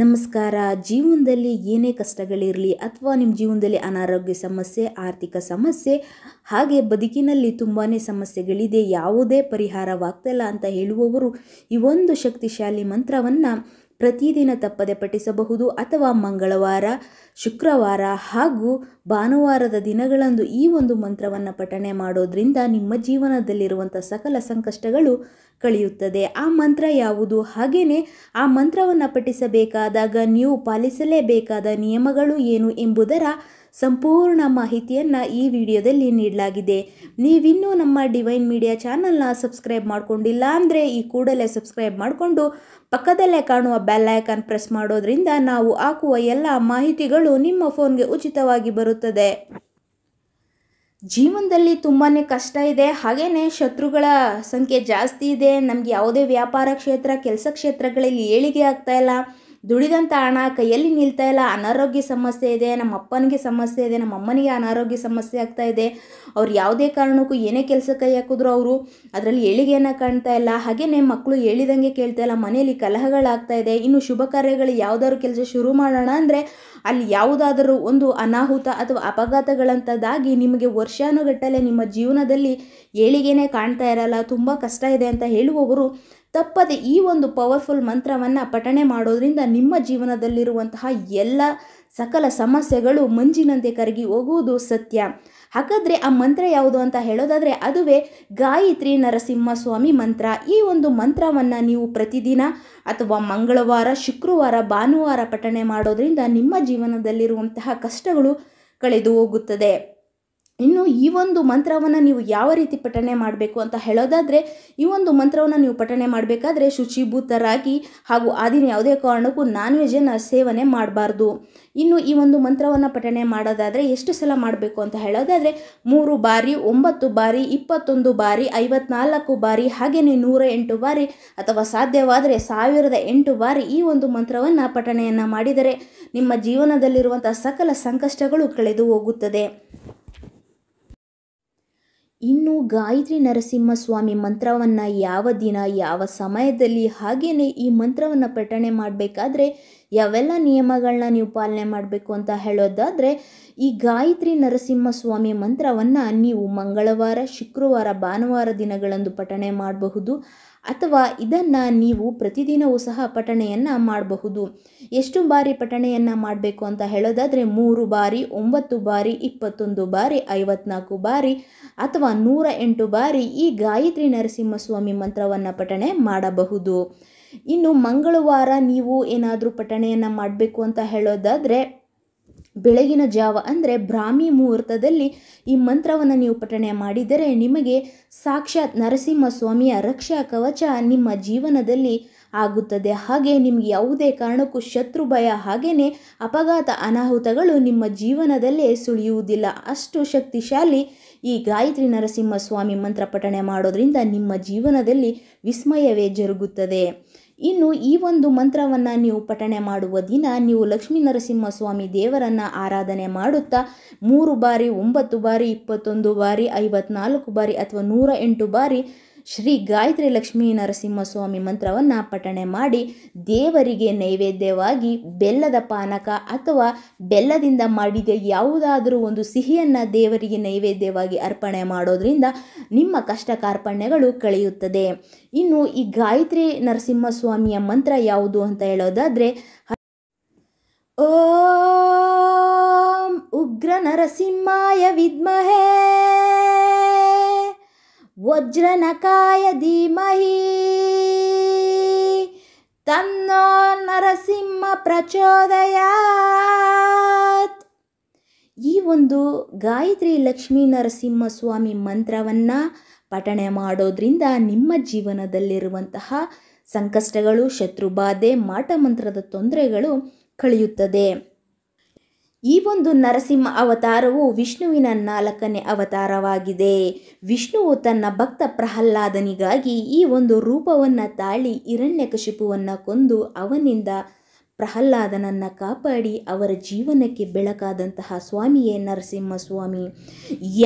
ನಮಸ್ಕಾರ ಜೀವನದಲ್ಲಿ ಏನೇ ಕಷ್ಟಗಳಿರಲಿ ಅಥವಾ ನಿಮ್ಮ ಜೀವನದಲ್ಲಿ ಅನಾರೋಗ್ಯ ಸಮಸ್ಯೆ ಆರ್ಥಿಕ ಸಮಸ್ಯೆ ಹಾಗೆ ಬದುಕಿನಲ್ಲಿ ತುಂಬಾ ಸಮಸ್ಯೆಗಳಿದೆ ಯಾವುದೇ ಪರಿಹಾರವಾಗ್ತಿಲ್ಲ ಅಂತ ಹೇಳುವವರು ಈ ಒಂದು ಶಕ್ತಿಶಾಲಿ ಮಂತ್ರವನ್ನು ಪ್ರತಿದಿನ ತಪ್ಪದೆ ಪಠಿಸಬಹುದು ಅಥವಾ ಮಂಗಳವಾರ ಶುಕ್ರವಾರ ಹಾಗೂ ಭಾನುವಾರದ ದಿನಗಳಂದು ಈ ಒಂದು ಮಂತ್ರವನ್ನು ಪಠಣೆ ಮಾಡೋದರಿಂದ ನಿಮ್ಮ ಜೀವನದಲ್ಲಿರುವಂಥ ಸಕಲ ಸಂಕಷ್ಟಗಳು ಕಳೆಯುತ್ತದೆ ಆ ಮಂತ್ರ ಯಾವುದು ಹಾಗೆಯೇ ಆ ಮಂತ್ರವನ್ನು ಪಠಿಸಬೇಕಾದಾಗ ನೀವು ಪಾಲಿಸಲೇಬೇಕಾದ ನಿಯಮಗಳು ಏನು ಎಂಬುದರ ಸಂಪೂರ್ಣ ಮಾಹಿತಿಯನ್ನು ಈ ವಿಡಿಯೋದಲ್ಲಿ ನೀಡಲಾಗಿದೆ ನೀವಿನ್ನೂ ನಮ್ಮ ಡಿವೈನ್ ಮೀಡಿಯಾ ಚಾನಲ್ನ ಸಬ್ಸ್ಕ್ರೈಬ್ ಮಾಡಿಕೊಂಡಿಲ್ಲ ಅಂದರೆ ಈ ಕೂಡಲೇ ಸಬ್ಸ್ಕ್ರೈಬ್ ಮಾಡಿಕೊಂಡು ಪಕ್ಕದಲ್ಲೇ ಕಾಣುವ ಬೆಲ್ ಐಕಾನ್ ಪ್ರೆಸ್ ಮಾಡೋದ್ರಿಂದ ನಾವು ಹಾಕುವ ಎಲ್ಲ ಮಾಹಿತಿಗಳು ನಿಮ್ಮ ಫೋನ್ಗೆ ಉಚಿತವಾಗಿ ಬರುತ್ತದೆ ಜೀವನದಲ್ಲಿ ತುಂಬಾ ಕಷ್ಟ ಇದೆ ಹಾಗೆಯೇ ಶತ್ರುಗಳ ಸಂಖ್ಯೆ ಜಾಸ್ತಿ ಇದೆ ನಮಗೆ ಯಾವುದೇ ವ್ಯಾಪಾರ ಕ್ಷೇತ್ರ ಕೆಲಸ ಕ್ಷೇತ್ರಗಳಲ್ಲಿ ಏಳಿಗೆ ಆಗ್ತಾ ಇಲ್ಲ ದುಡಿದಂಥ ಹಣ ಕೈಯಲ್ಲಿ ನಿಲ್ತಾ ಇಲ್ಲ ಅನಾರೋಗ್ಯ ಸಮಸ್ಯೆ ಇದೆ ನಮ್ಮ ಅಪ್ಪನಿಗೆ ಸಮಸ್ಯೆ ಇದೆ ನಮ್ಮ ಅಮ್ಮನಿಗೆ ಅನಾರೋಗ್ಯ ಸಮಸ್ಯೆ ಆಗ್ತಾ ಇದೆ ಅವ್ರು ಯಾವುದೇ ಕಾರಣಕ್ಕೂ ಏನೇ ಕೆಲಸ ಕೈ ಹಾಕಿದ್ರು ಅವರು ಅದರಲ್ಲಿ ಏಳಿಗೆಯನ್ನು ಕಾಣ್ತಾ ಇಲ್ಲ ಹಾಗೆಯೇ ಮಕ್ಕಳು ಹೇಳಿದಂಗೆ ಕೇಳ್ತಾ ಇಲ್ಲ ಮನೆಯಲ್ಲಿ ಕಲಹಗಳಾಗ್ತಾ ಇದೆ ಇನ್ನು ಶುಭ ಕಾರ್ಯಗಳು ಯಾವುದಾದ್ರು ಕೆಲಸ ಶುರು ಮಾಡೋಣ ಅಂದರೆ ಅಲ್ಲಿ ಯಾವುದಾದರೂ ಒಂದು ಅನಾಹುತ ಅಥವಾ ಅಪಘಾತಗಳಂಥದ್ದಾಗಿ ನಿಮಗೆ ವರ್ಷಾನುಗಟ್ಟಲೆ ನಿಮ್ಮ ಜೀವನದಲ್ಲಿ ಏಳಿಗೆನೇ ಕಾಣ್ತಾ ಇರಲ್ಲ ತುಂಬ ಕಷ್ಟ ಇದೆ ಅಂತ ಹೇಳುವವರು ತಪ್ಪದೆ ಈ ಒಂದು ಪವರ್ಫುಲ್ ಮಂತ್ರವನ್ನು ಪಠಣೆ ಮಾಡೋದರಿಂದ ನಿಮ್ಮ ಜೀವನದಲ್ಲಿರುವಂತಹ ಎಲ್ಲ ಸಕಲ ಸಮಸ್ಯೆಗಳು ಮಂಜಿನಂತೆ ಕರಗಿ ಹೋಗುವುದು ಸತ್ಯ ಹಾಗಾದರೆ ಆ ಮಂತ್ರ ಯಾವುದು ಅಂತ ಹೇಳೋದಾದರೆ ಅದುವೇ ಗಾಯತ್ರಿ ನರಸಿಂಹಸ್ವಾಮಿ ಮಂತ್ರ ಈ ಒಂದು ಮಂತ್ರವನ್ನು ನೀವು ಪ್ರತಿದಿನ ಅಥವಾ ಮಂಗಳವಾರ ಶುಕ್ರವಾರ ಭಾನುವಾರ ಪಠಣೆ ಮಾಡೋದರಿಂದ ನಿಮ್ಮ ಜೀವನದಲ್ಲಿರುವಂತಹ ಕಷ್ಟಗಳು ಕಳೆದು ಹೋಗುತ್ತದೆ ಇನ್ನು ಈ ಒಂದು ಮಂತ್ರವನ್ನು ನೀವು ಯಾವ ರೀತಿ ಪಠಣೆ ಮಾಡಬೇಕು ಅಂತ ಹೇಳೋದಾದರೆ ಈ ಒಂದು ಮಂತ್ರವನ್ನು ನೀವು ಪಠಣೆ ಮಾಡಬೇಕಾದ್ರೆ ಶುಚಿಭೂತರಾಗಿ ಹಾಗೂ ಆದಿನ ಯಾವುದೇ ಕಾರಣಕ್ಕೂ ನಾನ್ ವೆಜ್ಜನ್ನು ಸೇವನೆ ಮಾಡಬಾರ್ದು ಇನ್ನು ಈ ಒಂದು ಮಂತ್ರವನ್ನು ಪಠಣೆ ಮಾಡೋದಾದರೆ ಎಷ್ಟು ಸಲ ಮಾಡಬೇಕು ಅಂತ ಹೇಳೋದಾದರೆ ಮೂರು ಬಾರಿ ಒಂಬತ್ತು ಬಾರಿ ಇಪ್ಪತ್ತೊಂದು ಬಾರಿ ಐವತ್ನಾಲ್ಕು ಬಾರಿ ಹಾಗೆಯೇ ನೂರ ಎಂಟು ಬಾರಿ ಅಥವಾ ಸಾಧ್ಯವಾದರೆ ಸಾವಿರದ ಎಂಟು ಬಾರಿ ಈ ಒಂದು ಮಂತ್ರವನ್ನು ಪಠಣೆಯನ್ನು ಮಾಡಿದರೆ ನಿಮ್ಮ ಜೀವನದಲ್ಲಿರುವಂಥ ಸಕಲ ಸಂಕಷ್ಟಗಳು ಕಳೆದು ಹೋಗುತ್ತದೆ ಇನ್ನು ಗಾಯತ್ರಿ ನರಸಿಂಹಸ್ವಾಮಿ ಮಂತ್ರವನ್ನು ಯಾವ ದಿನ ಯಾವ ಸಮಯದಲ್ಲಿ ಹಾಗೆಯೇ ಈ ಮಂತ್ರವನ್ನು ಪಠಣೆ ಮಾಡಬೇಕಾದ್ರೆ ಯಾವೆಲ್ಲ ನಿಯಮಗಳನ್ನ ನೀವು ಪಾಲನೆ ಮಾಡಬೇಕು ಅಂತ ಹೇಳೋದಾದರೆ ಈ ಗಾಯತ್ರಿ ನರಸಿಂಹಸ್ವಾಮಿ ಮಂತ್ರವನ್ನು ನೀವು ಮಂಗಳವಾರ ಶುಕ್ರವಾರ ಭಾನುವಾರ ದಿನಗಳಂದು ಪಠಣೆ ಮಾಡಬಹುದು ಅಥವಾ ಇದನ್ನು ನೀವು ಪ್ರತಿದಿನವೂ ಸಹ ಪಠಣೆಯನ್ನು ಮಾಡಬಹುದು ಎಷ್ಟು ಬಾರಿ ಪಠಣೆಯನ್ನು ಮಾಡಬೇಕು ಅಂತ ಹೇಳೋದಾದರೆ ಮೂರು ಬಾರಿ ಒಂಬತ್ತು ಬಾರಿ ಇಪ್ಪತ್ತೊಂದು ಬಾರಿ ಐವತ್ನಾಲ್ಕು ಬಾರಿ ಅಥವಾ ನೂರ ಎಂಟು ಬಾರಿ ಈ ಗಾಯತ್ರಿ ನರಸಿಂಹಸ್ವಾಮಿ ಮಂತ್ರವನ್ನು ಪಠಣೆ ಮಾಡಬಹುದು ಇನ್ನು ಮಂಗಳವಾರ ನೀವು ಏನಾದರೂ ಪಠಣೆಯನ್ನು ಮಾಡಬೇಕು ಅಂತ ಹೇಳೋದಾದರೆ ಬೆಳಗಿನ ಜಾವ ಅಂದರೆ ಬ್ರಾಹ್ಮಿ ಮುಹೂರ್ತದಲ್ಲಿ ಈ ಮಂತ್ರವನ್ನು ನೀವು ಪಠಣೆ ಮಾಡಿದರೆ ನಿಮಗೆ ಸಾಕ್ಷಾತ್ ನರಸಿಂಹ ಸ್ವಾಮಿಯ ರಕ್ಷಾ ಕವಚ ನಿಮ್ಮ ಜೀವನದಲ್ಲಿ ಆಗುತ್ತದೆ ಹಾಗೆ ನಿಮಗೆ ಯಾವುದೇ ಕಾರಣಕ್ಕೂ ಶತ್ರು ಭಯ ಹಾಗೆಯೇ ಅಪಘಾತ ಅನಾಹುತಗಳು ನಿಮ್ಮ ಜೀವನದಲ್ಲೇ ಸುಳಿಯುವುದಿಲ್ಲ ಅಷ್ಟು ಶಕ್ತಿಶಾಲಿ ಈ ಗಾಯತ್ರಿ ನರಸಿಂಹ ಸ್ವಾಮಿ ಮಂತ್ರ ಪಠಣೆ ಮಾಡೋದರಿಂದ ನಿಮ್ಮ ಜೀವನದಲ್ಲಿ ವಿಸ್ಮಯವೇ ಜರುಗುತ್ತದೆ ಇನ್ನು ಈ ಒಂದು ಮಂತ್ರವನ್ನು ನೀವು ಪಠಣೆ ಮಾಡುವ ದಿನ ನೀವು ಲಕ್ಷ್ಮೀ ಸ್ವಾಮಿ ದೇವರನ್ನು ಆರಾಧನೆ ಮಾಡುತ್ತಾ ಮೂರು ಬಾರಿ ಒಂಬತ್ತು ಬಾರಿ ಇಪ್ಪತ್ತೊಂದು ಬಾರಿ ಐವತ್ನಾಲ್ಕು ಬಾರಿ ಅಥವಾ ನೂರ ಎಂಟು ಬಾರಿ ಶ್ರೀ ಗಾಯತ್ರಿ ಲಕ್ಷ್ಮೀ ನರಸಿಂಹಸ್ವಾಮಿ ಮಂತ್ರವನ್ನು ಪಠಣೆ ಮಾಡಿ ದೇವರಿಗೆ ನೈವೇದ್ಯವಾಗಿ ಬೆಲ್ಲದ ಪಾನಕ ಅಥವಾ ಬೆಲ್ಲದಿಂದ ಮಾಡಿದ ಯಾವುದಾದರೂ ಒಂದು ಸಿಹಿಯನ್ನು ದೇವರಿಗೆ ನೈವೇದ್ಯವಾಗಿ ಅರ್ಪಣೆ ಮಾಡೋದ್ರಿಂದ ನಿಮ್ಮ ಕಷ್ಟ ಕಾರ್ಪಣ್ಯಗಳು ಕಳೆಯುತ್ತದೆ ಇನ್ನು ಈ ಗಾಯತ್ರಿ ನರಸಿಂಹಸ್ವಾಮಿಯ ಮಂತ್ರ ಯಾವುದು ಅಂತ ಹೇಳೋದಾದರೆ ಓಂ ಉಗ್ರ ನರಸಿಂಹಾಯ ವಿದ್ಮಹೇ ವಜ್ರನಕಾಯ ಧೀಮಹಿ ತನ್ನೋ ನರಸಿಂಹ ಪ್ರಚೋದಯಾತ್ ಈ ಒಂದು ಗಾಯತ್ರಿ ಲಕ್ಷ್ಮೀ ನರಸಿಂಹ ಸ್ವಾಮಿ ಮಂತ್ರವನ್ನು ಪಠಣೆ ಮಾಡೋದ್ರಿಂದ ನಿಮ್ಮ ಜೀವನದಲ್ಲಿರುವಂತಹ ಸಂಕಷ್ಟಗಳು ಶತ್ರುಬಾಧೆ ಮಾಟಮಂತ್ರದ ತೊಂದರೆಗಳು ಕಳೆಯುತ್ತದೆ ಈ ಒಂದು ನರಸಿಂಹ ಅವತಾರವು ವಿಷ್ಣುವಿನ ನಾಲ್ಕನೇ ಅವತಾರವಾಗಿದೆ ವಿಷ್ಣುವು ತನ್ನ ಭಕ್ತ ಪ್ರಹ್ಲಾದನಿಗಾಗಿ ಈ ಒಂದು ರೂಪವನ್ನು ತಾಳಿ ಹಿರಣ್ಯಕಶಿಪುವನ್ನು ಕೊಂದು ಅವನಿಂದ ಪ್ರಹ್ಲಾದನನ್ನು ಕಾಪಾಡಿ ಅವರ ಜೀವನಕ್ಕೆ ಬೆಳಕಾದಂತಹ ಸ್ವಾಮಿಯೇ ನರಸಿಂಹಸ್ವಾಮಿ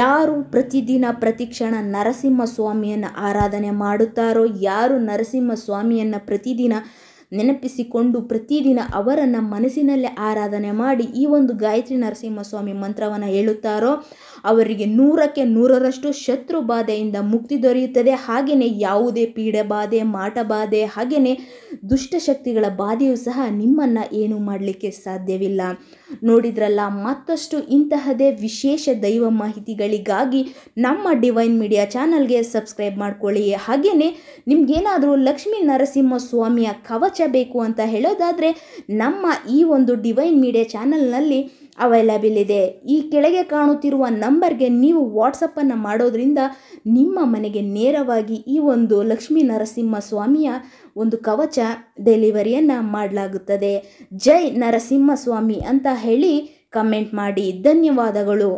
ಯಾರು ಪ್ರತಿದಿನ ಪ್ರತಿಕ್ಷಣ ಸ್ವಾಮಿಯನ್ನು ಆರಾಧನೆ ಮಾಡುತ್ತಾರೋ ಯಾರು ನರಸಿಂಹ ಸ್ವಾಮಿಯನ್ನು ಪ್ರತಿದಿನ ನೆನಪಿಸಿಕೊಂಡು ಪ್ರತಿದಿನ ಅವರನ್ನು ಮನಸ್ಸಿನಲ್ಲೇ ಆರಾಧನೆ ಮಾಡಿ ಈ ಒಂದು ಗಾಯತ್ರಿ ನರಸಿಂಹಸ್ವಾಮಿ ಮಂತ್ರವನ್ನು ಹೇಳುತ್ತಾರೋ ಅವರಿಗೆ ನೂರಕ್ಕೆ ನೂರರಷ್ಟು ಶತ್ರು ಬಾಧೆಯಿಂದ ಮುಕ್ತಿ ದೊರೆಯುತ್ತದೆ ಹಾಗೆಯೇ ಯಾವುದೇ ಪೀಡೆ ಬಾಧೆ ಮಾಟ ಹಾಗೆಯೇ ದುಷ್ಟಶಕ್ತಿಗಳ ಬಾಧೆಯೂ ಸಹ ನಿಮ್ಮನ್ನು ಏನು ಮಾಡಲಿಕ್ಕೆ ಸಾಧ್ಯವಿಲ್ಲ ನೋಡಿದ್ರಲ್ಲ ಮತ್ತಷ್ಟು ಇಂತಹದೇ ವಿಶೇಷ ದೈವ ಮಾಹಿತಿಗಳಿಗಾಗಿ ನಮ್ಮ ಡಿವೈನ್ ಮೀಡಿಯಾ ಚಾನಲ್ಗೆ ಸಬ್ಸ್ಕ್ರೈಬ್ ಮಾಡ್ಕೊಳ್ಳಿ ಹಾಗೆಯೇ ನಿಮಗೇನಾದರೂ ಲಕ್ಷ್ಮೀ ನರಸಿಂಹ ಸ್ವಾಮಿಯ ಕವಚ ಬೇಕು ಅಂತ ಹೇಳೋದಾದರೆ ನಮ್ಮ ಈ ಒಂದು ಡಿವೈನ್ ಮೀಡಿಯಾ ಚಾನಲ್ನಲ್ಲಿ ಅವೈಲಬಲ್ ಇದೆ ಈ ಕೆಳಗೆ ಕಾಣುತ್ತಿರುವ ನಂಬರ್ಗೆ ನೀವು ವಾಟ್ಸಪ್ಪನ್ನು ಮಾಡೋದ್ರಿಂದ ನಿಮ್ಮ ಮನೆಗೆ ನೇರವಾಗಿ ಈ ಒಂದು ಲಕ್ಷ್ಮೀ ನರಸಿಂಹ ಸ್ವಾಮಿಯ ಒಂದು ಕವಚ ಡೆಲಿವರಿಯನ್ನು ಮಾಡಲಾಗುತ್ತದೆ ಜೈ ನರಸಿಂಹ ಸ್ವಾಮಿ ಅಂತ ಹೇಳಿ ಕಮೆಂಟ್ ಮಾಡಿ ಧನ್ಯವಾದಗಳು